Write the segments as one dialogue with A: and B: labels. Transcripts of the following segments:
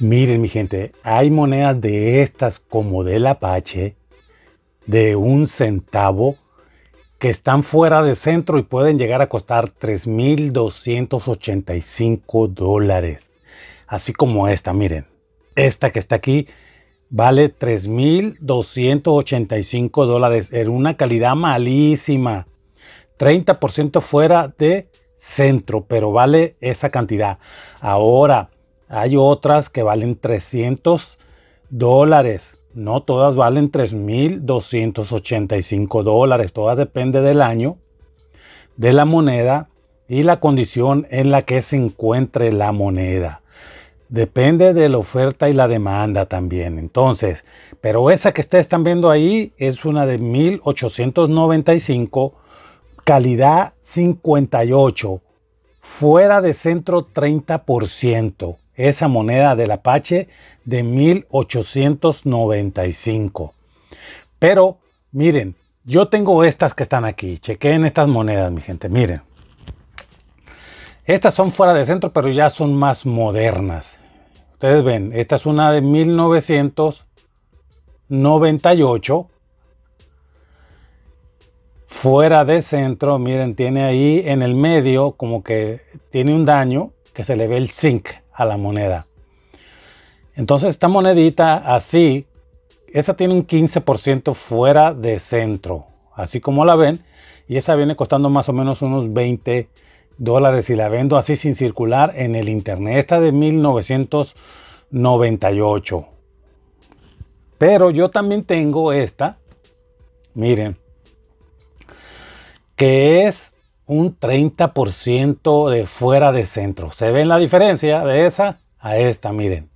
A: Miren mi gente, hay monedas de estas como del Apache, de un centavo, que están fuera de centro y pueden llegar a costar 3.285 dólares. Así como esta, miren. Esta que está aquí vale 3.285 dólares en una calidad malísima. 30% fuera de centro, pero vale esa cantidad. Ahora, hay otras que valen 300 dólares. No todas valen 3.285 dólares. Todas depende del año, de la moneda y la condición en la que se encuentre la moneda. Depende de la oferta y la demanda también. Entonces, pero esa que ustedes están viendo ahí es una de 1895, calidad 58, fuera de centro 30% esa moneda del Apache de 1895. Pero miren, yo tengo estas que están aquí. Chequen estas monedas, mi gente. Miren. Estas son fuera de centro, pero ya son más modernas. Ustedes ven, esta es una de 1998. Fuera de centro, miren, tiene ahí en el medio como que tiene un daño que se le ve el zinc a la moneda. Entonces esta monedita así, esa tiene un 15% fuera de centro, así como la ven, y esa viene costando más o menos unos 20 dólares y la vendo así sin circular en el internet. Esta de 1998. Pero yo también tengo esta, miren, que es un 30% de fuera de centro. ¿Se ven la diferencia de esa a esta? Miren.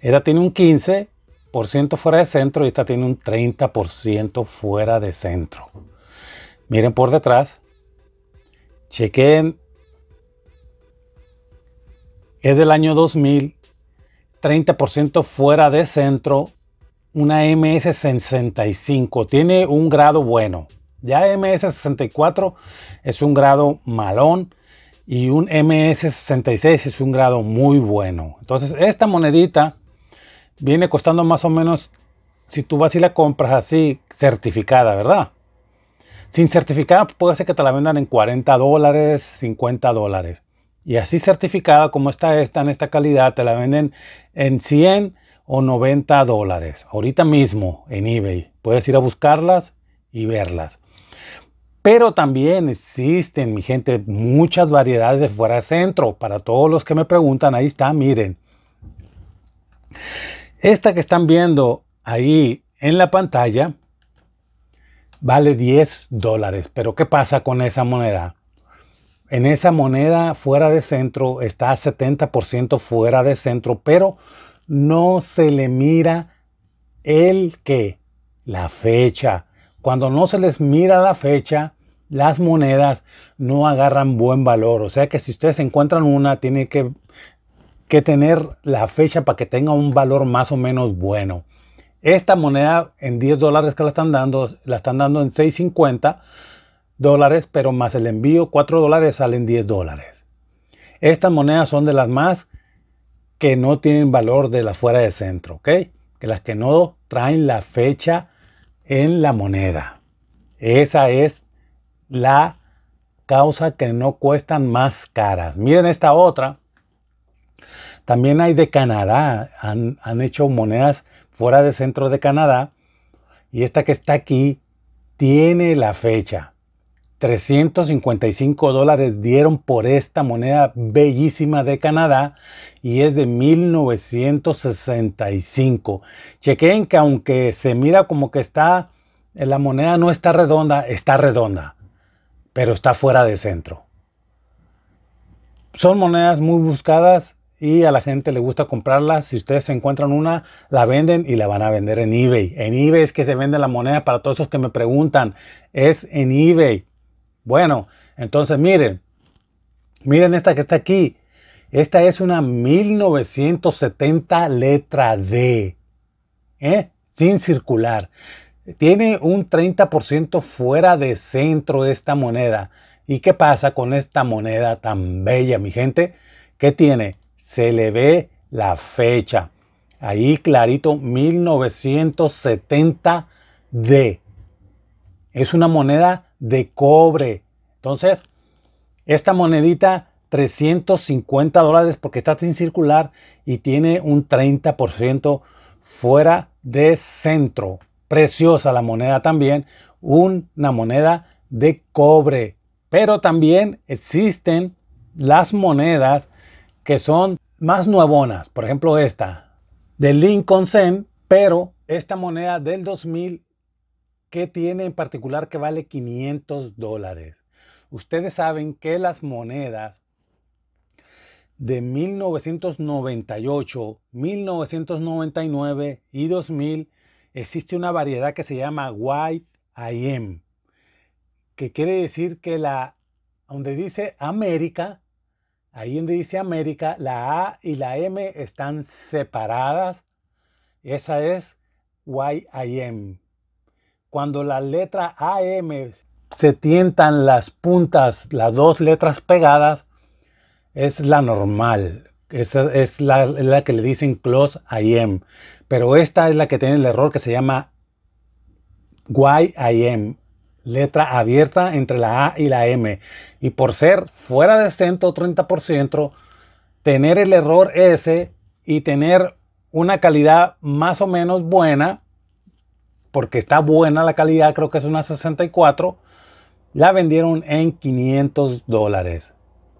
A: Esta tiene un 15% fuera de centro y esta tiene un 30% fuera de centro. Miren por detrás. Chequen. Es del año 2000. 30% fuera de centro. Una MS65. Tiene un grado bueno. Ya MS64 es un grado malón y un MS66 es un grado muy bueno. Entonces esta monedita viene costando más o menos, si tú vas y la compras así, certificada, ¿verdad? Sin certificada pues, puede ser que te la vendan en 40 dólares, 50 dólares. Y así certificada como está esta en esta calidad, te la venden en 100 o 90 dólares. Ahorita mismo en eBay. Puedes ir a buscarlas y verlas. Pero también existen, mi gente, muchas variedades de fuera de centro. Para todos los que me preguntan, ahí está, miren. Esta que están viendo ahí en la pantalla vale 10 dólares. Pero ¿qué pasa con esa moneda? En esa moneda fuera de centro está 70% fuera de centro, pero no se le mira el que, la fecha cuando no se les mira la fecha, las monedas no agarran buen valor. O sea que si ustedes encuentran una, tienen que, tener la fecha para que tenga un valor más o menos bueno. Esta moneda en 10 dólares que la están dando, la están dando en 6.50 dólares, pero más el envío, 4 dólares salen 10 dólares. Estas monedas son de las más que no tienen valor de la fuera de centro, ¿ok? Que las que no traen la fecha en la moneda. Esa es la causa que no cuestan más caras. Miren esta otra. También hay de Canadá. Han, hecho monedas fuera del centro de Canadá. Y esta que está aquí tiene la fecha. 355 dólares dieron por esta moneda bellísima de Canadá y es de 1965. Chequen que aunque se mira como que está, eh, la moneda no está redonda, está redonda, pero está fuera de centro. Son monedas muy buscadas y a la gente le gusta comprarlas. Si ustedes encuentran una, la venden y la van a vender en eBay. En eBay es que se vende la moneda para todos los que me preguntan. Es en eBay. Bueno, entonces miren, miren esta que está aquí. Esta es una 1970 letra D, ¿eh? sin circular. Tiene un 30% fuera de centro esta moneda. ¿Y qué pasa con esta moneda tan bella, mi gente? ¿Qué tiene? Se le ve la fecha. Ahí clarito, 1970D. Es una moneda de cobre. Entonces, esta monedita 350 dólares porque está sin circular y tiene un 30% fuera de centro. Preciosa la moneda también, una moneda de cobre. Pero también existen las monedas que son más nuevas Por ejemplo, esta de Lincoln Sen, pero esta moneda del 2000 ¿Qué tiene en particular que vale 500 dólares? Ustedes saben que las monedas de 1998, 1999 y 2000 existe una variedad que se llama White que quiere decir que la, donde dice América, ahí donde dice América, la A y la M están separadas. Esa es YIM. Cuando la letra AM se tientan las puntas, las dos letras pegadas, es la normal. Esa es la, que le dicen close IM. Pero esta es la que tiene el error que se llama YIM. Letra abierta entre la A y la M. Y por ser fuera de centro 30%, tener el error S y tener una calidad más o menos buena porque está buena la calidad, creo que es una 64, la vendieron en 500 dólares.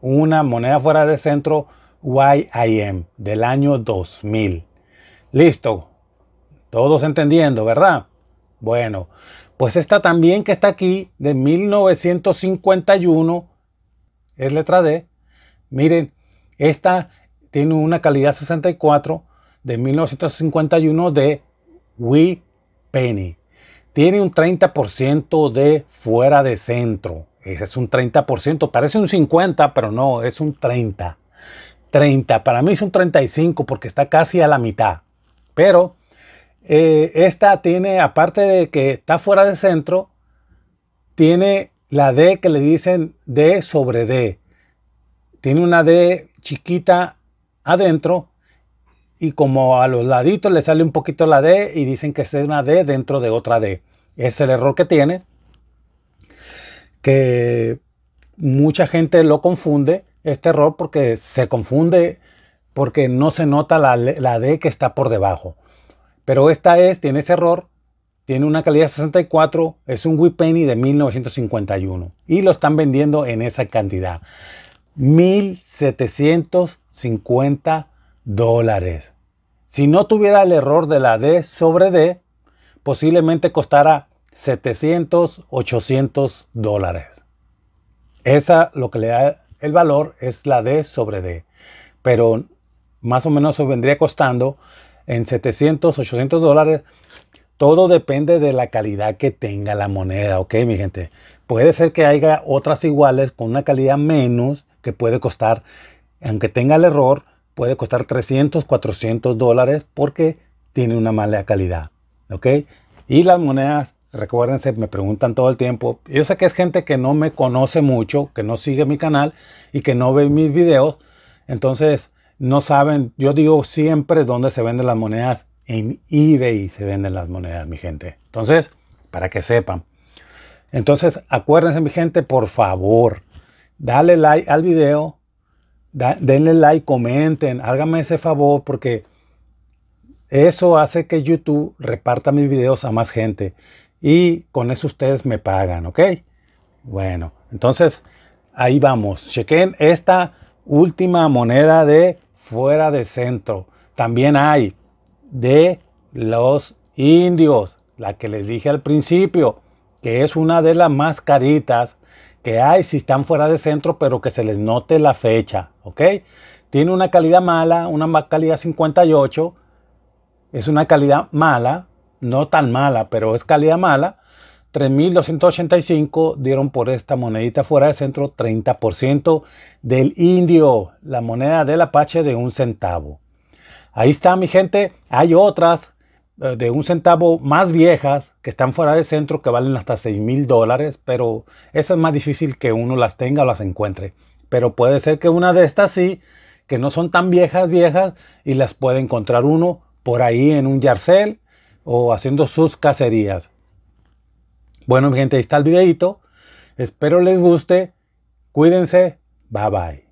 A: Una moneda fuera de centro YIM del año 2000. Listo, todos entendiendo, ¿verdad? Bueno, pues esta también que está aquí de 1951 es letra D. Miren, esta tiene una calidad 64 de 1951 de Wii Penny tiene un 30% de fuera de centro. Ese es un 30%. Parece un 50%, pero no, es un 30%. 30%. Para mí es un 35% porque está casi a la mitad. Pero eh, esta tiene, aparte de que está fuera de centro, tiene la D que le dicen D sobre D. Tiene una D chiquita adentro y como a los laditos le sale un poquito la D y dicen que es una D dentro de otra D. Es el error que tiene, que mucha gente lo confunde, este error, porque se confunde, porque no se nota la, D que está por debajo. Pero esta es, tiene ese error, tiene una calidad 64, es un Penny de 1951 y lo están vendiendo en esa cantidad. 1750 dólares. Si no tuviera el error de la D sobre D, posiblemente costara 700, 800 dólares. Esa lo que le da el valor es la D sobre D. Pero más o menos eso vendría costando en 700, 800 dólares. Todo depende de la calidad que tenga la moneda, ¿ok, mi gente? Puede ser que haya otras iguales con una calidad menos que puede costar, aunque tenga el error, puede costar 300, 400 dólares porque tiene una mala calidad. ¿Ok? Y las monedas, recuérdense, me preguntan todo el tiempo. Yo sé que es gente que no me conoce mucho, que no sigue mi canal y que no ve mis videos. Entonces, no saben, yo digo siempre dónde se venden las monedas. En eBay se venden las monedas, mi gente. Entonces, para que sepan. Entonces, acuérdense, mi gente, por favor, dale like al video, denle like, comenten, háganme ese favor porque eso hace que YouTube reparta mis videos a más gente y con eso ustedes me pagan, ¿ok? Bueno, entonces ahí vamos. Chequen esta última moneda de fuera de centro. También hay de los indios, la que les dije al principio, que es una de las más caritas hay si están fuera de centro, pero que se les note la fecha, ¿ok? Tiene una calidad mala, una calidad 58, es una calidad mala, no tan mala, pero es calidad mala. 3.285 dieron por esta monedita fuera de centro 30% del indio, la moneda del Apache de un centavo. Ahí está mi gente, hay otras eh, de un centavo más viejas que están fuera de centro que valen hasta 6 mil dólares, pero esa es más difícil que uno las tenga o las encuentre. Pero puede ser que una de estas sí, que no son tan viejas, viejas, y las puede encontrar uno por ahí en un yarcel o haciendo sus cacerías. Bueno, mi gente, ahí está el videito. Espero les guste. Cuídense. Bye bye.